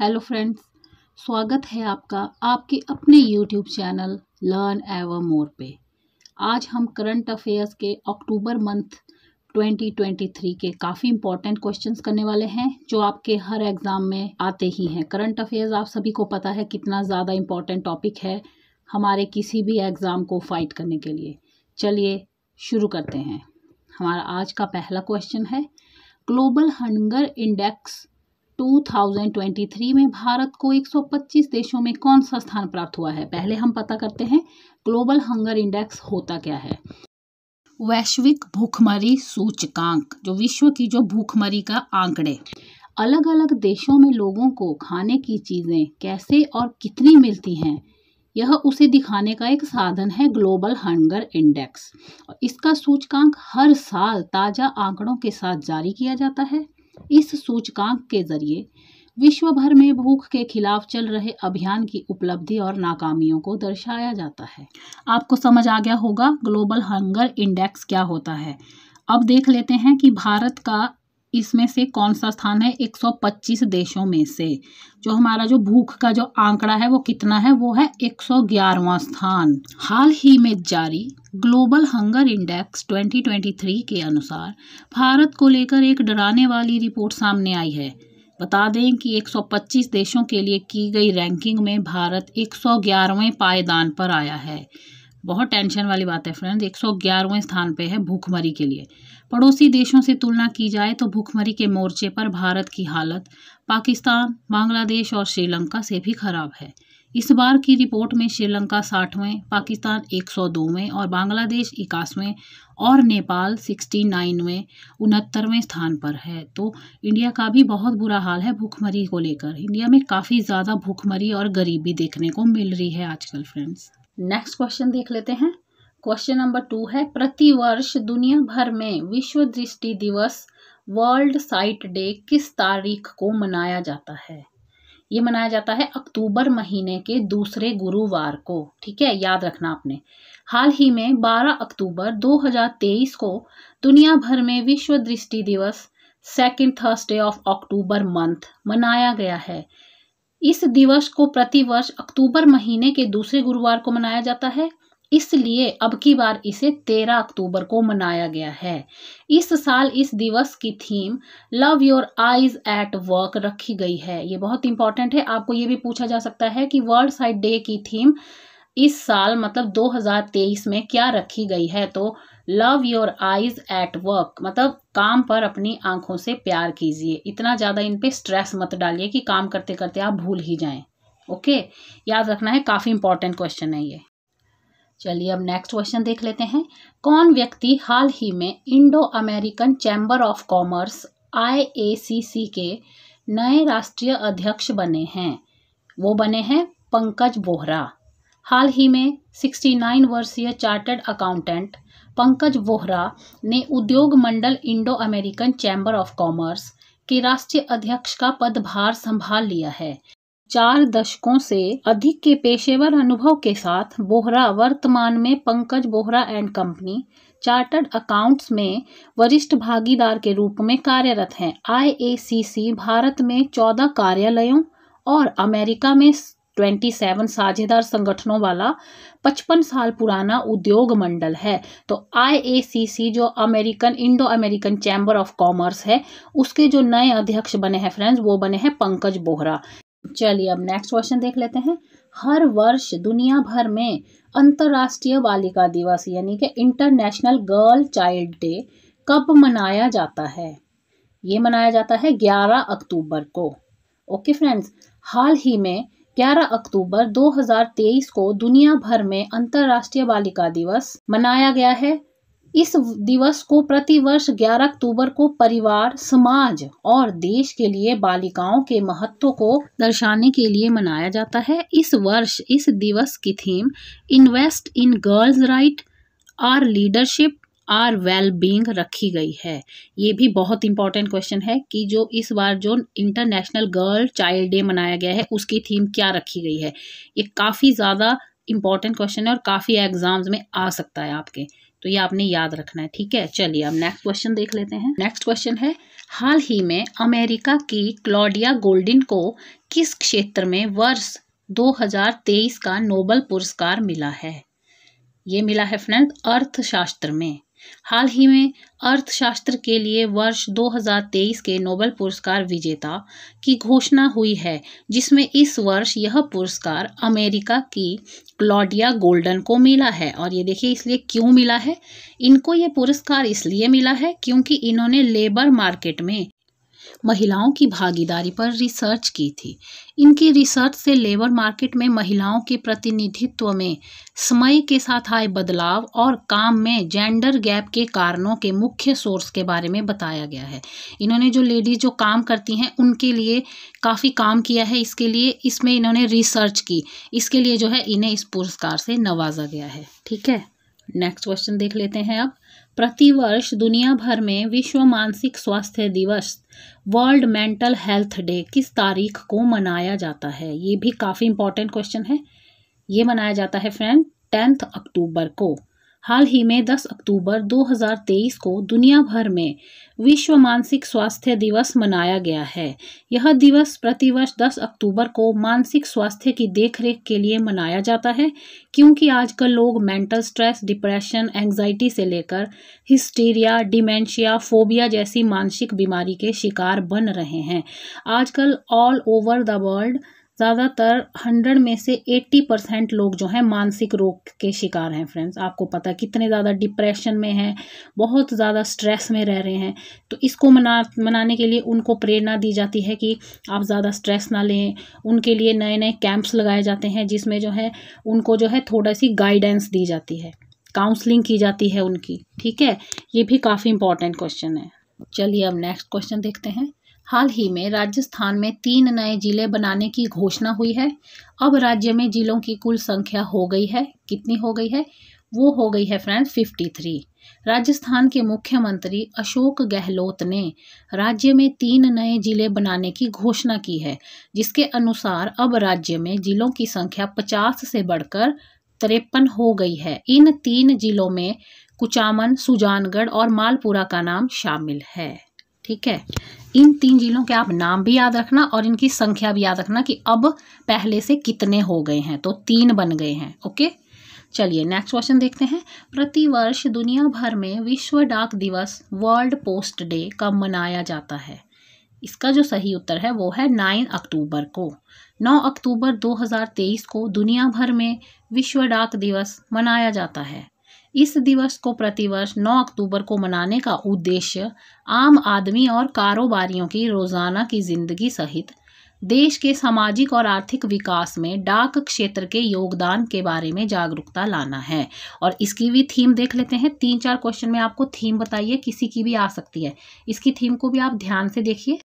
hello friends स्वागत है आपका आपके अपने YouTube channel Learn Ever More पे आज हम करंट अफेयर्स के अक्टूबर मंथ 2023 के काफ़ी इंपॉर्टेंट क्वेश्चंस करने वाले हैं जो आपके हर एग्ज़ाम में आते ही हैं करंट अफेयर्स आप सभी को पता है कितना ज़्यादा इम्पॉर्टेंट टॉपिक है हमारे किसी भी एग्ज़ाम को फाइट करने के लिए चलिए शुरू करते हैं हमारा आज का पहला क्वेश्चन है ग्लोबल हंगर इंडेक्स 2023 में भारत को 125 देशों में कौन सा स्थान प्राप्त हुआ है पहले हम पता करते हैं ग्लोबल हंगर इंडेक्स होता क्या है वैश्विक भूखमरी सूचकांक जो विश्व की जो भूखमरी का आंकड़े अलग अलग देशों में लोगों को खाने की चीज़ें कैसे और कितनी मिलती हैं यह उसे दिखाने का एक साधन है ग्लोबल हंगर इंडेक्स और इसका सूचकांक हर साल ताज़ा आंकड़ों के साथ जारी किया जाता है इस सूचकांक के जरिए विश्व भर में भूख के खिलाफ चल रहे अभियान की उपलब्धि और नाकामियों को दर्शाया जाता है आपको समझ आ गया होगा ग्लोबल हंगर इंडेक्स क्या होता है अब देख लेते हैं कि भारत का इसमें से कौन सा स्थान है 125 देशों में से जो हमारा जो भूख का जो आंकड़ा है वो कितना है वो है 111वां स्थान हाल ही में जारी ग्लोबल हंगर इंडेक्स 2023 के अनुसार भारत को लेकर एक डराने वाली रिपोर्ट सामने आई है बता दें कि 125 देशों के लिए की गई रैंकिंग में भारत 111वें पायदान पर आया है बहुत टेंशन वाली बात है फ्रेंड्स एक सौ ग्यारहवें स्थान पे है भूखमरी के लिए पड़ोसी देशों से तुलना की जाए तो भूखमरी के मोर्चे पर भारत की हालत पाकिस्तान बांग्लादेश और श्रीलंका से भी खराब है इस बार की रिपोर्ट में श्रीलंका साठवें पाकिस्तान एक सौ दोवें और बांग्लादेश इक्यासवें और नेपाल सिक्सटी नाइनवें उनहत्तरवें स्थान पर है तो इंडिया का भी बहुत बुरा हाल है भूखमरी को लेकर इंडिया में काफ़ी ज़्यादा भूखमरी और गरीबी देखने को मिल रही है आजकल फ्रेंड्स नेक्स्ट क्वेश्चन देख लेते हैं क्वेश्चन नंबर टू है प्रतिवर्ष दुनिया भर में विश्व दृष्टि दिवस वर्ल्ड साइट डे किस तारीख को मनाया जाता है ये मनाया जाता है अक्टूबर महीने के दूसरे गुरुवार को ठीक है याद रखना आपने हाल ही में 12 अक्टूबर 2023 को दुनिया भर में विश्व दृष्टि दिवस second Thursday of October month मनाया गया है इस दिवस को प्रतिवर्ष अक्टूबर महीने के दूसरे गुरुवार को मनाया जाता है इसलिए अब की बार इसे 13 अक्टूबर को मनाया गया है इस साल इस दिवस की theme love your eyes at work रखी गई है ये बहुत इंपॉर्टेंट है आपको ये भी पूछा जा सकता है कि वर्ल्ड साइड डे की थीम इस साल मतलब 2023 में क्या रखी गई है तो love your eyes at work मतलब काम पर अपनी आंखों से प्यार कीजिए इतना ज़्यादा इन पे स्ट्रेस मत डालिए कि काम करते करते आप भूल ही जाएं ओके याद रखना है काफ़ी इंपॉर्टेंट क्वेश्चन है ये चलिए अब नेक्स्ट क्वेश्चन देख लेते हैं कौन व्यक्ति हाल ही में Indo American Chamber of Commerce आई के नए राष्ट्रीय अध्यक्ष बने हैं वो बने हैं पंकज बोहरा हाल ही में 69 वर्षीय चार्टर्ड अकाउंटेंट पंकज वोहरा ने उद्योग मंडल Indo American Chamber of Commerce के राष्ट्रीय अध्यक्ष का पदभार संभाल लिया है चार दशकों से अधिक के पेशेवर अनुभव के साथ बोहरा वर्तमान में Pankaj Bohra and company chartered accounts में वरिष्ठ भागीदार के रूप में कार्यरत हैं आईएसीसी भारत में चौदह कार्यालयों और अमेरिका में 27 साझेदार संगठनों वाला 55 साल पुराना उद्योग मंडल है तो आईएसीसी जो American Indo American Chamber of Commerce है उसके जो नए अध्यक्ष बने हैं फ्रेंड्स वो बने हैं पंकज बोहरा चलिए अब नेक्स्ट क्वेश्चन देख लेते हैं हर वर्ष दुनिया भर में अंतर्राष्ट्रीय बालिका दिवस यानी कि इंटरनेशनल गर्ल चाइल्ड डे कब मनाया जाता है ये मनाया जाता है 11 अक्टूबर को ओके फ्रेंड्स हाल ही में 11 अक्टूबर 2023 को दुनिया भर में अंतर्राष्ट्रीय बालिका दिवस मनाया गया है इस दिवस को प्रतिवर्ष 11 अक्टूबर को परिवार समाज और देश के लिए बालिकाओं के महत्व को दर्शाने के लिए मनाया जाता है इस वर्ष इस दिवस की theme invest in girls right our leadership our well being रखी गई है ये भी बहुत इंपॉर्टेंट क्वेश्चन है कि जो इस बार जो इंटरनेशनल गर्ल चाइल्ड डे मनाया गया है उसकी थीम क्या रखी गई है ये काफ़ी ज़्यादा इंपॉर्टेंट क्वेश्चन है और काफ़ी एग्जाम्स में आ सकता है आपके तो ये आपने याद रखना है ठीक है चलिए अब नेक्स्ट क्वेश्चन देख लेते हैं नेक्स्ट क्वेश्चन है हाल ही में अमेरिका की क्लॉडिया गोल्डिन को किस क्षेत्र में वर्ष 2023 का नोबल पुरस्कार मिला है ये मिला है फ्रेंड अर्थशास्त्र में हाल ही में अर्थशास्त्र के लिए वर्ष 2023 के नोबेल पुरस्कार विजेता की घोषणा हुई है जिसमें इस वर्ष यह पुरस्कार अमेरिका की क्लॉडिया गोल्डन को मिला है और ये देखिए इसलिए क्यों मिला है इनको ये पुरस्कार इसलिए मिला है क्योंकि इन्होंने लेबर मार्केट में महिलाओं की भागीदारी पर रिसर्च की थी इनकी रिसर्च से लेबर मार्केट में महिलाओं के प्रतिनिधित्व में समय के साथ आए बदलाव और काम में जेंडर गैप के कारणों के मुख्य सोर्स के बारे में बताया गया है इन्होंने जो लेडीज़ जो काम करती हैं उनके लिए काफ़ी काम किया है इसके लिए इसमें इन्होंने रिसर्च की इसके लिए जो है इन्हें इस पुरस्कार से नवाजा गया है ठीक है नेक्स्ट क्वेश्चन देख लेते हैं अब प्रतिवर्ष दुनिया भर में विश्व मानसिक स्वास्थ्य दिवस वर्ल्ड मेंटल हेल्थ डे किस तारीख को मनाया जाता है ये भी काफ़ी इंपॉर्टेंट क्वेश्चन है ये मनाया जाता है फ्रेंड टेंथ अक्टूबर को हाल ही में 10 अक्टूबर 2023 को दुनिया भर में विश्व मानसिक स्वास्थ्य दिवस मनाया गया है यह दिवस प्रतिवर्ष 10 अक्टूबर को मानसिक स्वास्थ्य की देखरेख के लिए मनाया जाता है क्योंकि आजकल लोग मेंटल स्ट्रेस डिप्रेशन एंजाइटी से लेकर हिस्टीरिया डिमेंशिया फोबिया जैसी मानसिक बीमारी के शिकार बन रहे हैं आजकल ऑल ओवर द वर्ल्ड ज़्यादातर हंड्रेड में से एट्टी परसेंट लोग जो हैं मानसिक रोग के शिकार हैं फ्रेंड्स आपको पता कितने ज़्यादा डिप्रेशन में हैं बहुत ज़्यादा स्ट्रेस में रह रहे हैं तो इसको मना मनाने के लिए उनको प्रेरणा दी जाती है कि आप ज़्यादा स्ट्रेस ना लें उनके लिए नए नए कैंप्स लगाए जाते हैं जिसमें जो है उनको जो है थोड़ा सी गाइडेंस दी जाती है काउंसलिंग की जाती है उनकी ठीक है ये भी काफ़ी इंपॉर्टेंट क्वेश्चन है चलिए अब नेक्स्ट क्वेश्चन देखते हैं हाल ही में राजस्थान में तीन नए जिले बनाने की घोषणा हुई है अब राज्य में जिलों की कुल संख्या हो गई है कितनी हो गई है वो हो गई है फ्रेंड 53 राजस्थान के मुख्यमंत्री अशोक गहलोत ने राज्य में तीन नए जिले बनाने की घोषणा की है जिसके अनुसार अब राज्य में जिलों की संख्या 50 से बढ़कर तिरपन हो गई है इन तीन जिलों में कुचामन सुजानगढ़ और मालपुरा का नाम शामिल है ठीक है इन तीन जिलों के आप नाम भी याद रखना और इनकी संख्या भी याद रखना कि अब पहले से कितने हो गए हैं तो तीन बन गए हैं ओके चलिए नेक्स्ट क्वेश्चन देखते हैं प्रतिवर्ष दुनिया भर में विश्व डाक दिवस वर्ल्ड पोस्ट डे कब मनाया जाता है इसका जो सही उत्तर है वो है नाइन अक्टूबर को नौ अक्टूबर 2023 को दुनिया भर में विश्व डाक दिवस मनाया जाता है इस दिवस को प्रतिवर्ष 9 अक्टूबर को मनाने का उद्देश्य आम आदमी और कारोबारियों की रोज़ाना की ज़िंदगी सहित देश के सामाजिक और आर्थिक विकास में डाक क्षेत्र के योगदान के बारे में जागरूकता लाना है और इसकी भी थीम देख लेते हैं तीन चार क्वेश्चन में आपको थीम बताइए किसी की भी आ सकती है इसकी थीम को भी आप ध्यान से देखिए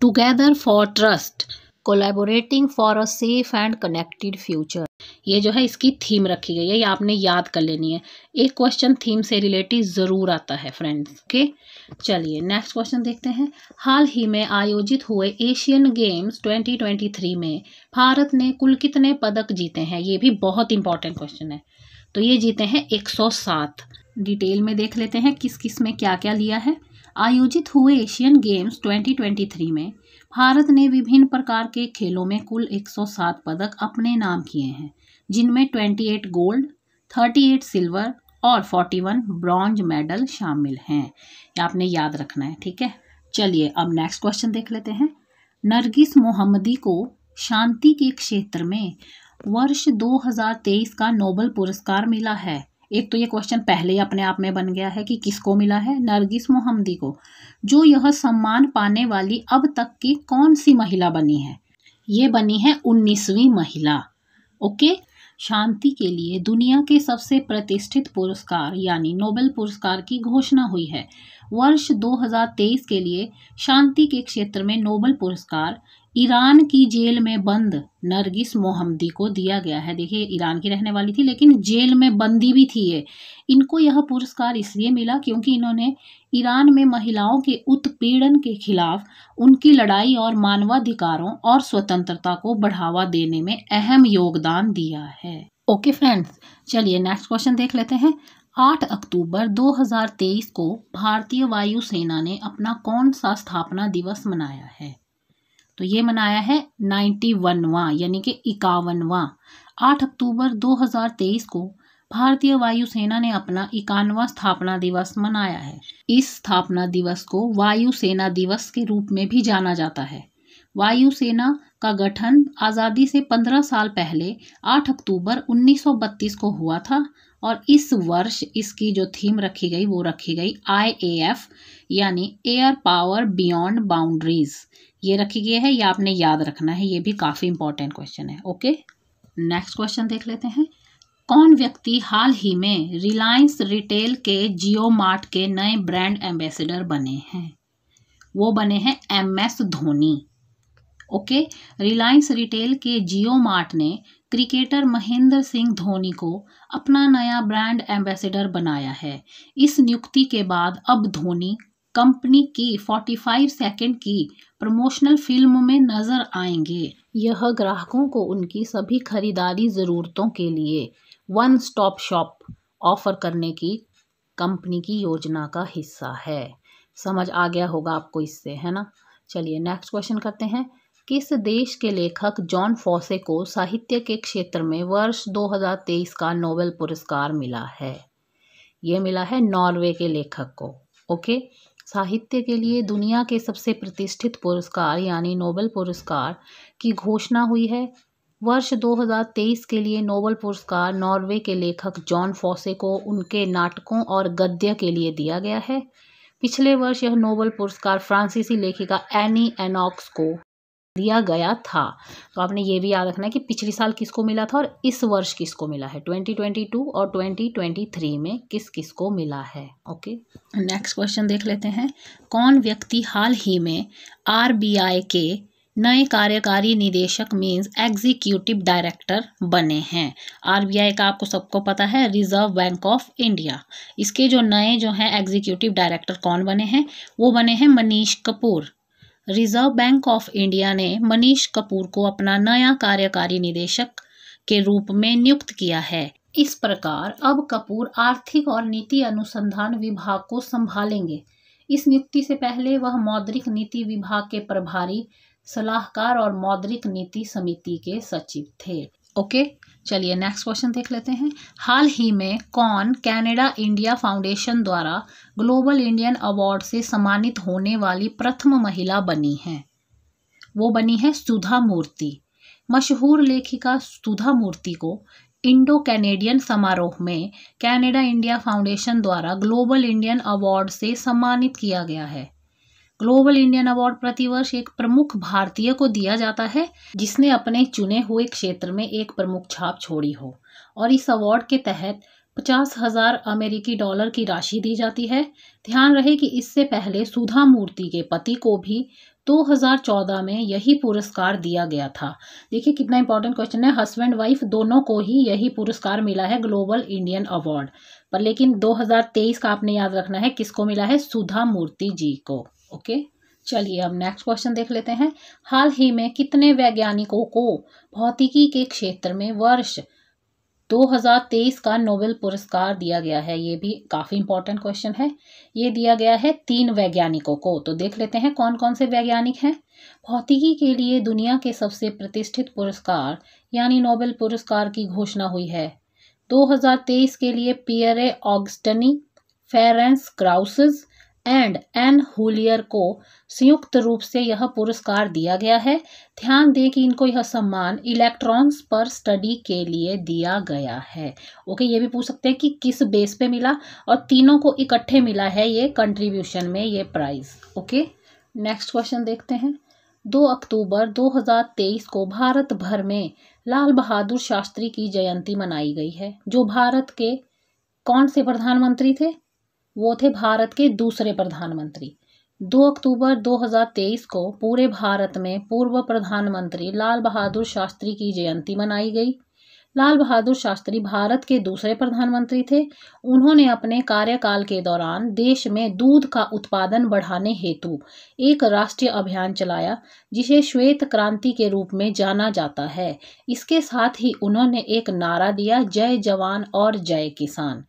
together for trust collaborating for a safe and connected future ये जो है इसकी थीम रखी गई है ये आपने याद कर लेनी है एक क्वेश्चन थीम से रिलेटेड ज़रूर आता है फ्रेंड्स ओके चलिए नेक्स्ट क्वेश्चन देखते हैं हाल ही में आयोजित हुए एशियन गेम्स 2023 में भारत ने कुल कितने पदक जीते हैं ये भी बहुत इंपॉर्टेंट क्वेश्चन है तो ये जीते हैं एक डिटेल में देख लेते हैं किस किस में क्या क्या लिया है आयोजित हुए एशियन गेम्स 2023 में भारत ने विभिन्न प्रकार के खेलों में कुल 107 पदक अपने नाम किए हैं जिनमें 28 गोल्ड 38 सिल्वर और 41 ब्रॉन्ज मेडल शामिल हैं ये आपने याद रखना है ठीक है चलिए अब नेक्स्ट क्वेश्चन देख लेते हैं नरगिस मोहम्मदी को शांति के क्षेत्र में वर्ष 2023 का नोबल पुरस्कार मिला है एक तो ये क्वेश्चन पहले ही अपने आप में बन गया है कि किसको मिला है नरगिस मोहम्मदी को जो यह सम्मान पाने वाली अब तक की कौन सी महिला बनी है ये बनी है उन्नीसवीं महिला ओके शांति के लिए दुनिया के सबसे प्रतिष्ठित पुरस्कार यानी नोबेल पुरस्कार की घोषणा हुई है वर्ष 2023 के लिए शांति के क्षेत्र में नोबेल पुरस्कार ईरान की जेल में बंद नरगिस मोहम्मदी को दिया गया है देखिए ईरान की रहने वाली थी लेकिन जेल में बंदी भी थी ये इनको यह पुरस्कार इसलिए मिला क्योंकि इन्होंने ईरान में महिलाओं के उत्पीड़न के खिलाफ उनकी लड़ाई और मानवाधिकारों और स्वतंत्रता को बढ़ावा देने में अहम योगदान दिया है ओके फ्रेंड्स चलिए नेक्स्ट क्वेश्चन देख लेते हैं 8 अक्टूबर 2023 को भारतीय वायुसेना ने अपना कौन सा स्थापना दिवस मनाया है तो ये मनाया है नाइन्टी वनवा यानी कि इक्यावनवा आठ अक्टूबर 2023 को भारतीय वायुसेना ने अपना इक्यानवा स्थापना दिवस मनाया है इस स्थापना दिवस को वायुसेना दिवस के रूप में भी जाना जाता है वायुसेना का गठन आज़ादी से 15 साल पहले 8 अक्टूबर 1932 को हुआ था और इस वर्ष इसकी जो थीम रखी गई वो रखी गई आई ए एफ यानी एयर पावर बियॉन्ड बाउंड्रीज ये रखी गई है ये आपने याद रखना है ये भी काफ़ी इंपॉर्टेंट क्वेश्चन है ओके नेक्स्ट क्वेश्चन देख लेते हैं कौन व्यक्ति हाल ही में रिलायंस रिटेल के जियो मार्ट के नए ब्रांड एम्बेसडर बने हैं वो बने हैं M S Dhoni okay Reliance retail के जियो मार्ट ने क्रिकेटर महेंद्र सिंह धोनी को अपना नया ब्रांड एम्बेसडर बनाया है इस नियुक्ति के बाद अब धोनी कंपनी की 45 सेकंड की प्रमोशनल फिल्म में नजर आएंगे यह ग्राहकों को उनकी सभी खरीदारी ज़रूरतों के लिए वन स्टॉप शॉप ऑफर करने की कंपनी की योजना का हिस्सा है समझ आ गया होगा आपको इससे है ना चलिए नेक्स्ट क्वेश्चन करते हैं किस देश के लेखक जॉन फॉसे को साहित्य के क्षेत्र में वर्ष 2023 का नोबेल पुरस्कार मिला है ये मिला है नॉर्वे के लेखक को ओके साहित्य के लिए दुनिया के सबसे प्रतिष्ठित पुरस्कार यानी नोबेल पुरस्कार की घोषणा हुई है वर्ष 2023 के लिए नोबेल पुरस्कार नॉर्वे के लेखक जॉन फॉसे को उनके नाटकों और गद्य के लिए दिया गया है पिछले वर्ष यह नोबेल पुरस्कार फ्रांसीसी लेखिका एनी एनॉक्स को दिया गया था तो आपने ये भी याद रखना है कि पिछले साल किसको मिला था और इस वर्ष किसको मिला है 2022 और 2023 में किस किस को मिला है ओके नेक्स्ट क्वेश्चन देख लेते हैं कौन व्यक्ति हाल ही में आर के नए कार्यकारी निदेशक मीन्स एग्जीक्यूटिव डायरेक्टर बने हैं आरबीआई का आपको सबको पता है रिजर्व बैंक ऑफ इंडिया इसके जो नए जो हैं एग्जीक्यूटिव डायरेक्टर कौन बने हैं वो बने हैं Manish Kapoor Reserve Bank of India ने मनीष कपूर को अपना नया कार्यकारी निदेशक के रूप में नियुक्त किया है इस प्रकार अब कपूर आर्थिक और नीति अनुसंधान विभाग को संभालेंगे इस नियुक्ति से पहले वह मौद्रिक नीति विभाग के प्रभारी सलाहकार और मौद्रिक नीति समिति के सचिव थे ओके चलिए नेक्स्ट क्वेश्चन देख लेते हैं हाल ही में कौन कनाडा इंडिया फाउंडेशन द्वारा ग्लोबल इंडियन अवार्ड से सम्मानित होने वाली प्रथम महिला बनी है वो बनी है सुधा मूर्ति मशहूर लेखिका सुधा मूर्ति को इंडो कैनेडियन समारोह में कनाडा इंडिया फाउंडेशन द्वारा ग्लोबल इंडियन अवार्ड से सम्मानित किया गया है ग्लोबल इंडियन अवार्ड प्रतिवर्ष एक प्रमुख भारतीय को दिया जाता है जिसने अपने चुने हुए क्षेत्र में एक प्रमुख छाप छोड़ी हो और इस अवार्ड के तहत पचास हजार अमेरिकी डॉलर की राशि दी जाती है ध्यान रहे कि इससे पहले सुधा मूर्ति के पति को भी 2014 में यही पुरस्कार दिया गया था देखिए कितना इंपॉर्टेंट क्वेश्चन है हस्बैंड वाइफ दोनों को ही यही पुरस्कार मिला है ग्लोबल इंडियन अवार्ड पर लेकिन 2023 का आपने याद रखना है किसको मिला है सुधा मूर्ति जी को ओके चलिए अब नेक्स्ट क्वेश्चन देख लेते हैं हाल ही में कितने वैज्ञानिकों को भौतिकी के क्षेत्र में वर्ष 2023 का नोबेल पुरस्कार दिया गया है ये भी काफ़ी इंपॉर्टेंट क्वेश्चन है ये दिया गया है तीन वैज्ञानिकों को तो देख लेते हैं कौन कौन से वैज्ञानिक हैं भौतिकी के लिए दुनिया के सबसे प्रतिष्ठित पुरस्कार यानी नोबेल पुरस्कार की घोषणा हुई है 2023 के लिए Pierre Agostini Ferenc Krausz and Anne L'Huillier को संयुक्त रूप से यह पुरस्कार दिया गया है ध्यान दें कि इनको यह सम्मान इलेक्ट्रॉन्स पर स्टडी के लिए दिया गया है ओके ये भी पूछ सकते हैं कि किस बेस पे मिला और तीनों को इकट्ठे मिला है ये कंट्रीब्यूशन में ये प्राइज ओके नेक्स्ट क्वेश्चन देखते हैं दो अक्टूबर 2023 को भारत भर में लाल बहादुर शास्त्री की जयंती मनाई गई है जो भारत के कौन से प्रधानमंत्री थे वो थे भारत के दूसरे प्रधानमंत्री 2 अक्टूबर 2023 को पूरे भारत में पूर्व प्रधानमंत्री लाल बहादुर शास्त्री की जयंती मनाई गई लाल बहादुर शास्त्री भारत के दूसरे प्रधानमंत्री थे उन्होंने अपने कार्यकाल के दौरान देश में दूध का उत्पादन बढ़ाने हेतु एक राष्ट्रीय अभियान चलाया जिसे श्वेत क्रांति के रूप में जाना जाता है इसके साथ ही उन्होंने एक नारा दिया जय जवान और जय किसान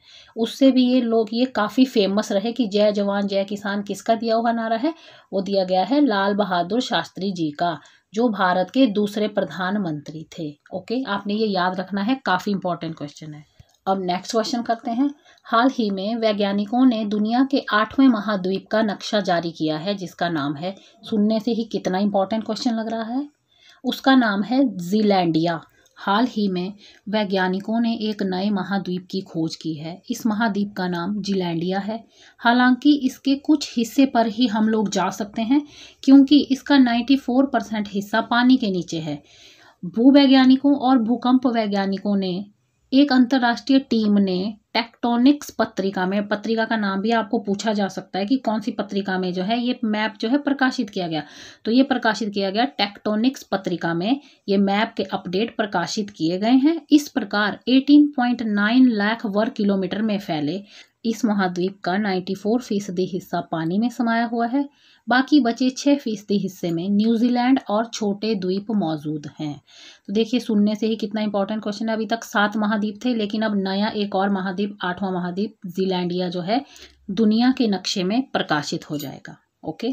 उससे भी ये लोग ये काफ़ी फेमस रहे कि जय जवान जय किसान किसका दिया हुआ नारा है वो दिया गया है लाल बहादुर शास्त्री जी का जो भारत के दूसरे प्रधानमंत्री थे ओके आपने ये याद रखना है काफ़ी इंपॉर्टेंट क्वेश्चन है अब नेक्स्ट क्वेश्चन करते हैं हाल ही में वैज्ञानिकों ने दुनिया के आठवें महाद्वीप का नक्शा जारी किया है जिसका नाम है सुनने से ही कितना इंपॉर्टेंट क्वेश्चन लग रहा है उसका नाम है जीलैंडिया हाल ही में वैज्ञानिकों ने एक नए महाद्वीप की खोज की है इस महाद्वीप का नाम जिलैंडिया है हालांकि इसके कुछ हिस्से पर ही हम लोग जा सकते हैं क्योंकि इसका 94 परसेंट हिस्सा पानी के नीचे है भूवैज्ञानिकों और भूकंप वैज्ञानिकों ने एक अंतर्राष्ट्रीय टीम ने टेक्टोनिक्स पत्रिका में पत्रिका का नाम भी आपको पूछा जा सकता है कि कौन सी पत्रिका में जो है ये मैप जो है प्रकाशित किया गया तो ये प्रकाशित किया गया टेक्टोनिक्स पत्रिका में ये मैप के अपडेट प्रकाशित किए गए हैं इस प्रकार 18.9 लाख वर्ग किलोमीटर में फैले इस महाद्वीप का 94 फीसदी हिस्सा पानी में समाया हुआ है बाकी बचे छः फीसदी हिस्से में न्यूजीलैंड और छोटे द्वीप मौजूद हैं तो देखिए सुनने से ही कितना इंपॉर्टेंट क्वेश्चन है अभी तक सात महाद्वीप थे लेकिन अब नया एक और महाद्वीप आठवां महाद्वीप जीलैंडिया जो है दुनिया के नक्शे में प्रकाशित हो जाएगा ओके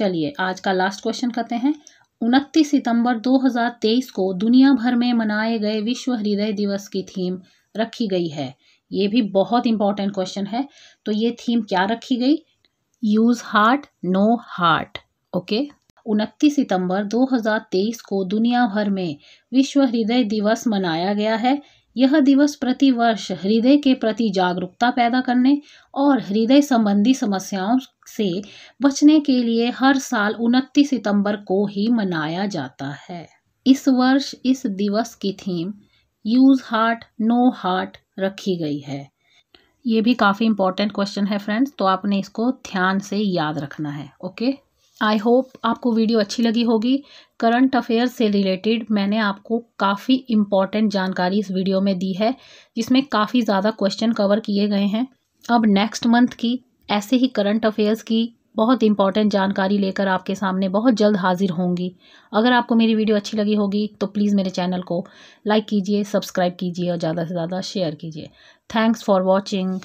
चलिए आज का लास्ट क्वेश्चन करते हैं उनतीस सितंबर 2023 को दुनिया भर में मनाए गए विश्व हृदय दिवस की थीम रखी गई है ये भी बहुत इंपॉर्टेंट क्वेश्चन है तो ये थीम क्या रखी गई use heart know heart okay उनतीस सितंबर 2023 को दुनिया भर में विश्व हृदय दिवस मनाया गया है यह दिवस प्रतिवर्ष हृदय के प्रति जागरूकता पैदा करने और हृदय संबंधी समस्याओं से बचने के लिए हर साल उनतीस सितंबर को ही मनाया जाता है इस वर्ष इस दिवस की theme use heart know heart रखी गई है ये भी काफ़ी इंपॉर्टेंट क्वेश्चन है फ्रेंड्स तो आपने इसको ध्यान से याद रखना है ओके आई होप आपको वीडियो अच्छी लगी होगी करंट अफेयर्स से रिलेटेड मैंने आपको काफ़ी इम्पॉर्टेंट जानकारी इस वीडियो में दी है जिसमें काफ़ी ज़्यादा क्वेश्चन कवर किए गए हैं अब नेक्स्ट मंथ की ऐसे ही करंट अफेयर्स की बहुत इंपॉर्टेंट जानकारी लेकर आपके सामने बहुत जल्द हाजिर होंगी अगर आपको मेरी वीडियो अच्छी लगी होगी तो प्लीज़ मेरे चैनल को लाइक कीजिए सब्सक्राइब कीजिए और ज़्यादा से ज़्यादा शेयर कीजिए थैंक्स फॉर वॉचिंग